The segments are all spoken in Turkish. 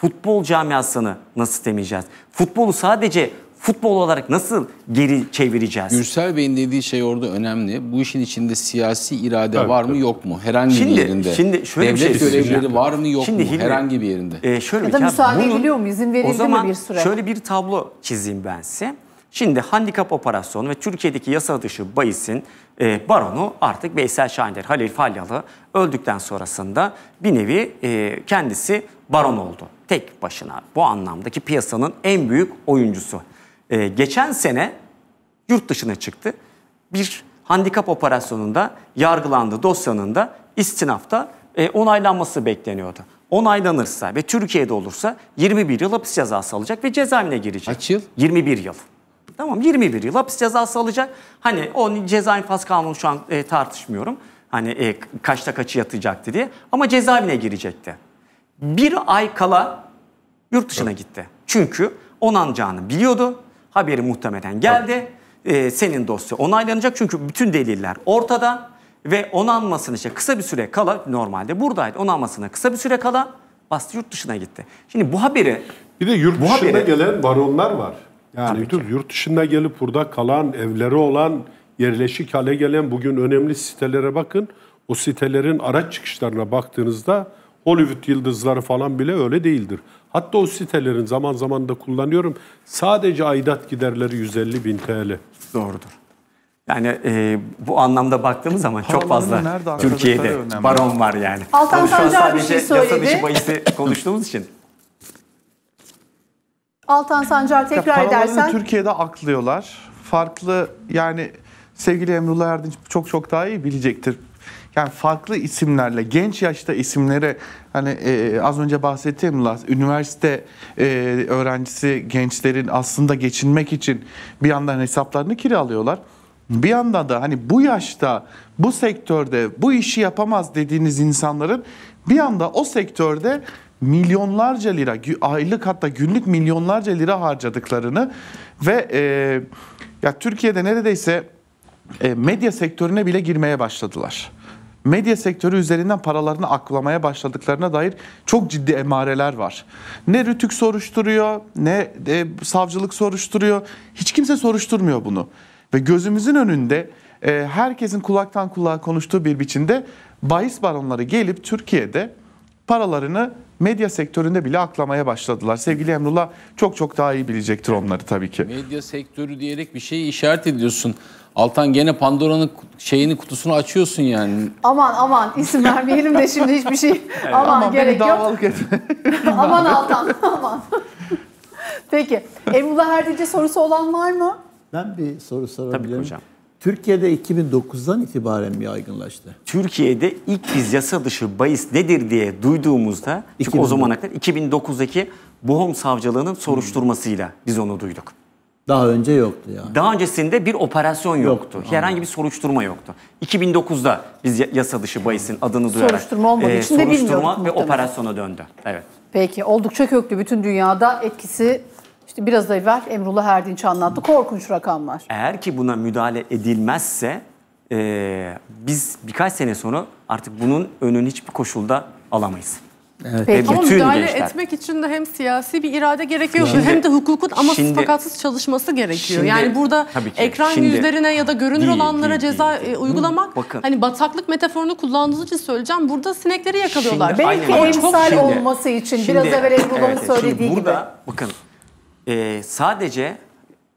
futbol camiasını nasıl temizleyeceğiz? Futbolu sadece futbol olarak nasıl geri çevireceğiz? Gürsel Bey'in dediği şey orada önemli. Bu işin içinde siyasi irade evet, var mı evet. yok mu? Herhangi şimdi, bir yerinde. Şimdi şöyle Devlet bir şey görevleri var mı yok şimdi, mu? Hilmi, Herhangi bir yerinde. E, şöyle ya da müsaade ediliyor mu? İzin verildi mi bir süre? O zaman Şöyle bir tablo çizeyim ben size. Şimdi handikap operasyonu ve Türkiye'deki yasa dışı bayisin e, baronu artık Veysel Şahinler Halil Falyalı öldükten sonrasında bir nevi e, kendisi baron oldu. Tek başına bu anlamdaki piyasanın en büyük oyuncusu. E, geçen sene yurt dışına çıktı. Bir handikap operasyonunda yargılandı dosyanın da istinafta e, onaylanması bekleniyordu. Onaylanırsa ve Türkiye'de olursa 21 yıl hapis cezası alacak ve cezaevine girecek. Kaç yıl? 21 yıl. Tamam 21 yıl hapis cezası alacak. Hani o ceza infaz kanunu şu an e, tartışmıyorum. Hani e, kaçta kaçı yatacaktı diye. Ama cezaevine girecekti. Bir ay kala yurt dışına gitti. Çünkü onanacağını biliyordu. Haberi muhtemelen geldi. E, senin dosya onaylanacak. Çünkü bütün deliller ortada. Ve onanmasını işte kısa bir süre kala normalde buradaydı. Onanmasına kısa bir süre kala bastı yurt dışına gitti. Şimdi bu haberi... Bir de yurt dışına haberi, gelen baronlar var. Yani Tabii ki. yurt dışında gelip burada kalan, evleri olan, yerleşik hale gelen bugün önemli sitelere bakın. O sitelerin araç çıkışlarına baktığınızda Hollywood yıldızları falan bile öyle değildir. Hatta o sitelerin zaman zaman da kullanıyorum. Sadece aidat giderleri 150 bin TL. Doğrudur. Yani e, bu anlamda baktığımız zaman çok fazla Türkiye'de baron var yani. Altan Sancar bir şey söyledi. Yasa dışı konuştuğumuz için. Altan Sancar tekrar ya edersen. Türkiye'de aklıyorlar. Farklı yani sevgili Emrullah Erdinç çok çok daha iyi bilecektir. Yani farklı isimlerle, genç yaşta isimlere hani e, az önce bahsettiğim üniversite e, öğrencisi gençlerin aslında geçinmek için bir yandan hesaplarını kiralıyorlar. Bir yandan da hani bu yaşta, bu sektörde bu işi yapamaz dediğiniz insanların bir anda o sektörde milyonlarca lira aylık hatta günlük milyonlarca lira harcadıklarını ve e, ya Türkiye'de neredeyse e, medya sektörüne bile girmeye başladılar. Medya sektörü üzerinden paralarını aklamaya başladıklarına dair çok ciddi emareler var. Ne Rütük soruşturuyor, ne e, savcılık soruşturuyor. Hiç kimse soruşturmuyor bunu. Ve gözümüzün önünde e, herkesin kulaktan kulağa konuştuğu bir biçimde bahis baronları gelip Türkiye'de paralarını medya sektöründe bile aklamaya başladılar. Sevgili Emrullah çok çok daha iyi bilecektir onları tabii ki. Medya sektörü diyerek bir şeyi işaret ediyorsun. Altan gene Pandora'nın şeyini kutusunu açıyorsun yani. Aman aman isim vermeyelim de şimdi hiçbir şey aman, aman gerek yok. aman Altan aman. Peki Emrullah Erdinç'e sorusu olan var mı? Ben bir soru sorabilirim. Tabii hocam. Türkiye'de 2009'dan itibaren mi yaygınlaştı? Türkiye'de ilk biz yasa dışı bahis nedir diye duyduğumuzda çünkü 2009. o zamana kadar 2009'daki Bohom Savcılığı'nın hmm. soruşturmasıyla biz onu duyduk. Daha önce yoktu yani. Daha öncesinde bir operasyon yoktu. yoktu herhangi bir soruşturma yoktu. 2009'da biz yasa dışı bahisin adını duyarak soruşturma olmadığı e, için soruşturma de bilmiyorduk. ve muhtemelen. operasyona döndü. Evet. Peki oldukça köklü bütün dünyada etkisi işte biraz da evvel Emrullah Erdinç anlattı. Korkunç rakamlar. Eğer ki buna müdahale edilmezse e, biz birkaç sene sonra artık bunun önünü hiçbir koşulda alamayız. Evet. Peki. Ama müdahale gençler. etmek için de hem siyasi bir irade gerekiyor şimdi, hem de hukukun ama fakatsız çalışması gerekiyor. Şimdi, yani burada ekran şimdi, yüzlerine ya da görünür değil, olanlara değil, ceza değil. E, uygulamak Bakın. hani bataklık metaforunu kullandığınız için söyleyeceğim. Burada sinekleri yakalıyorlar. Şimdi, Belki emsal olması için şimdi, biraz evvel Ebru'nun evet, söylediği burada, gibi. Bakın e, sadece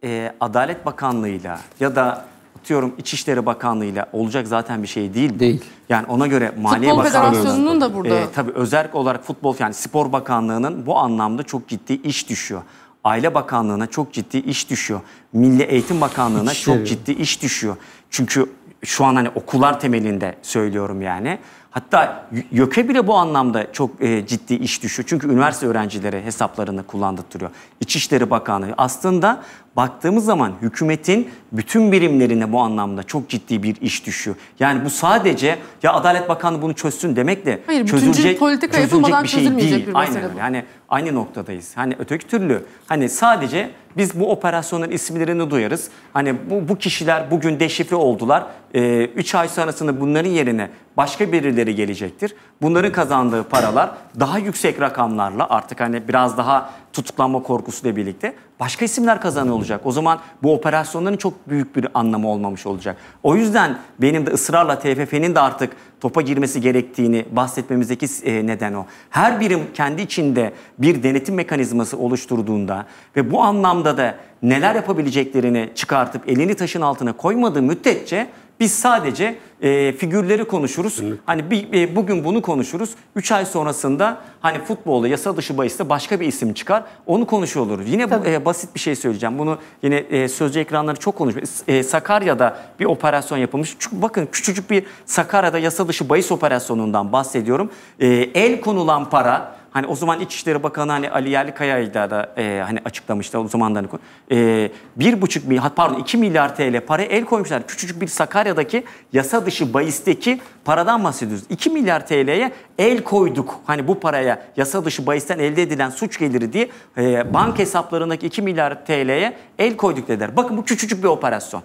e, Adalet Bakanlığı'yla ya da atıyorum İçişleri Bakanlığı'yla olacak zaten bir şey değil. Değil. Yani ona göre Maliye Futbol Federasyonu'nun da burada. E, tabii özellikle olarak futbol yani Spor Bakanlığı'nın bu anlamda çok ciddi iş düşüyor. Aile Bakanlığı'na çok ciddi iş düşüyor. Milli Eğitim Bakanlığı'na çok ciddi iş düşüyor. Çünkü şu an hani okullar temelinde söylüyorum yani. Hatta YÖK'e bile bu anlamda çok e, ciddi iş düşüyor. Çünkü üniversite öğrencileri hesaplarını kullandırtıyor. İçişleri Bakanı aslında baktığımız zaman hükümetin bütün birimlerine bu anlamda çok ciddi bir iş düşüyor. Yani bu sadece ya Adalet Bakanı bunu çözsün demekle Hayır, çözülecek, politika çözülecek bir şey değil. Bir aynen öyle. Yani aynı noktadayız. Hani öteki türlü hani sadece biz bu operasyonun isimlerini duyarız. Hani bu, bu kişiler bugün deşifre oldular. 3 ee, üç ay sonrasında bunların yerine başka birileri gelecektir. Bunların kazandığı paralar daha yüksek rakamlarla artık hani biraz daha tutuklanma korkusuyla birlikte başka isimler kazanıyor olacak. O zaman bu operasyonların çok büyük bir anlamı olmamış olacak. O yüzden benim de ısrarla TFF'nin de artık topa girmesi gerektiğini bahsetmemizdeki e, neden o. Her birim kendi içinde bir denetim mekanizması oluşturduğunda ve bu anlamda da neler yapabileceklerini çıkartıp elini taşın altına koymadığı müddetçe biz sadece e, figürleri konuşuruz. Evet. Hani bir, e, bugün bunu konuşuruz. 3 ay sonrasında hani futbolda yasa dışı bahiste başka bir isim çıkar. Onu konuşuyor oluruz. Yine bu, e, basit bir şey söyleyeceğim. Bunu yine e, sözcü ekranları çok konuşuyor. E, Sakarya'da bir operasyon yapılmış. Çünkü bakın küçücük bir Sakarya'da yasa dışı bahis operasyonundan bahsediyorum. E, el konulan para Hani o zaman İçişleri Bakanı hani Ali Yerlikaya'yı da, da e, hani açıklamıştı o zaman da hani e, bir buçuk milyar pardon iki milyar TL para el koymuşlar. Küçücük bir Sakarya'daki yasa dışı bahisteki paradan bahsediyoruz. 2 milyar TL'ye el koyduk. Hani bu paraya yasa dışı bahisten elde edilen suç geliri diye e, bank hesaplarındaki 2 milyar TL'ye el koyduk dediler. Bakın bu küçücük bir operasyon.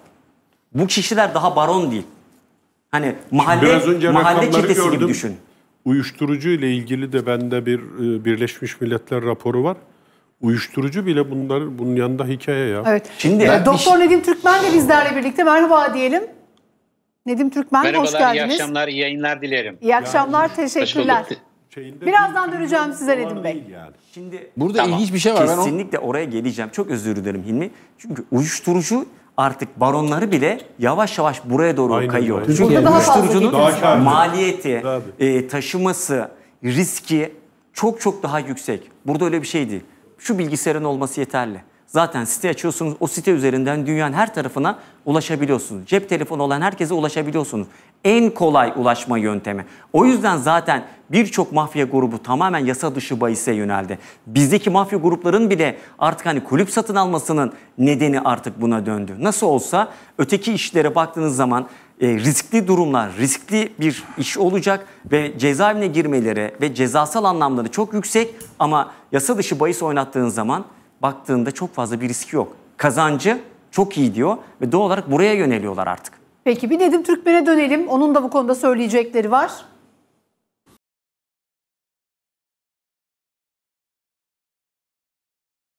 Bu kişiler daha baron değil. Hani mahalle mahalle çetesi gördüm. gibi düşün. Uyuşturucu ile ilgili de bende bir e, Birleşmiş Milletler raporu var. Uyuşturucu bile bunlar bunun yanında hikaye ya. Evet. Şimdi e, ben, Doktor iş... Şey- Nedim Türkmen de bizlerle birlikte merhaba diyelim. Nedim Türkmen Merhabalar, hoş geldiniz. Merhabalar, akşamlar, iyi yayınlar dilerim. İyi akşamlar, teşekkürler. Şeyinde Birazdan döneceğim size şey Nedim Bey. Yani. Şimdi burada tamam. ilginç bir şey var. Kesinlikle ben o... oraya geleceğim. Çok özür dilerim Hilmi. Çünkü uyuşturucu artık baronları bile yavaş yavaş buraya doğru Aynen, kayıyor. Aynen. Çünkü yani. uyuşturucunun maliyeti, e, taşıması, riski çok çok daha yüksek. Burada öyle bir şey değil. Şu bilgisayarın olması yeterli. Zaten site açıyorsunuz. O site üzerinden dünyanın her tarafına ulaşabiliyorsunuz. Cep telefonu olan herkese ulaşabiliyorsunuz. En kolay ulaşma yöntemi. O yüzden zaten birçok mafya grubu tamamen yasa dışı bahise yöneldi. Bizdeki mafya grupların bile artık hani kulüp satın almasının nedeni artık buna döndü. Nasıl olsa öteki işlere baktığınız zaman e, riskli durumlar, riskli bir iş olacak ve cezaevine girmeleri ve cezasal anlamları çok yüksek ama yasa dışı bahis oynattığın zaman baktığında çok fazla bir riski yok. Kazancı çok iyi diyor ve doğal olarak buraya yöneliyorlar artık. Peki bir Nedim Türkmen'e dönelim. Onun da bu konuda söyleyecekleri var.